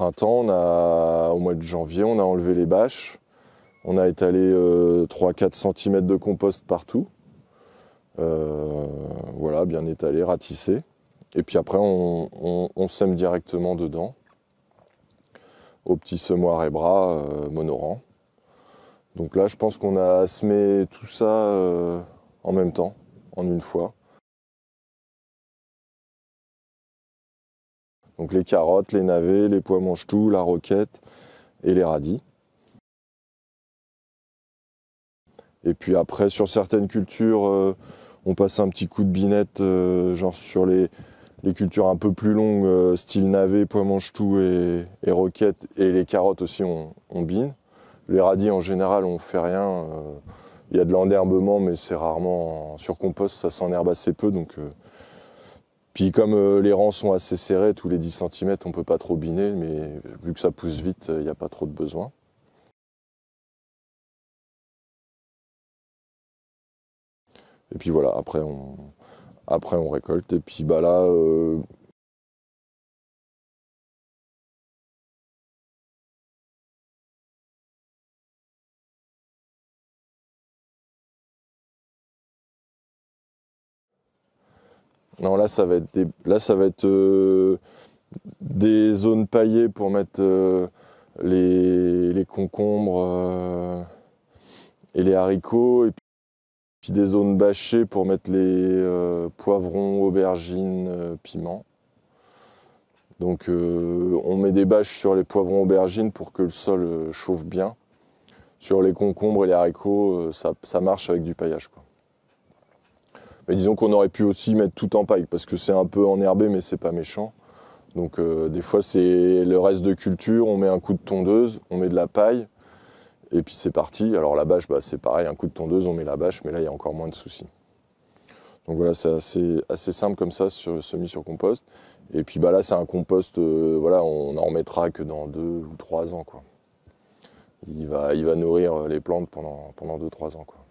printemps, on a, au mois de janvier, on a enlevé les bâches. On a étalé 3-4 euh, cm de compost partout. Euh, voilà, bien étalé, ratissé. Et puis après, on, sème directement dedans, au petit semoir et bras euh, Donc là, je pense qu'on a semé tout ça en même temps, en une fois. Donc les carottes, les navets, les pois mange-tout, la roquette et les radis. Et puis après, sur certaines cultures, euh, on passe un petit coup de binette, euh, genre sur les, cultures un peu plus longues, euh, style navet, pois mange-tout et, roquette, et les carottes aussi, on, on, bine. Les radis, en général, on ne fait rien. Il y a de l'enherbement, mais c'est rarement sur compost, ça s'enherbe assez peu, donc puis comme euh, les rangs sont assez serrés, tous les 10 cm, on ne peut pas trop biner, mais vu que ça pousse vite, il euh, n'y a pas trop de besoin. Et puis voilà, après on, après on récolte. Et puis bah là, euh, Non, là, ça va être des, là, ça va être, euh, des zones paillées pour mettre euh, les, concombres euh, et les haricots, et puis, des zones bâchées pour mettre les poivrons, aubergines, piments. Donc, on met des bâches sur les poivrons, aubergines pour que le sol chauffe bien. Sur les concombres et les haricots, ça, ça marche avec du paillage. Quoi. Mais disons qu'on aurait pu aussi mettre tout en paille parce que c'est un peu enherbé, mais c'est pas méchant. Donc euh, des fois, c'est le reste de culture, on met un coup de tondeuse, on met de la paille, et puis c'est parti. Alors la bâche, bah, c'est pareil, un coup de tondeuse, on met la bâche, mais là, il y a encore moins de soucis. Donc voilà, c'est assez, simple comme ça, sur, semis sur compost. Et puis bah, là, c'est un compost, euh, voilà, on n'en remettra que dans deux ou trois ans. Quoi. Il, va, il va nourrir euh, les plantes pendant, pendant deux, trois ans. Quoi.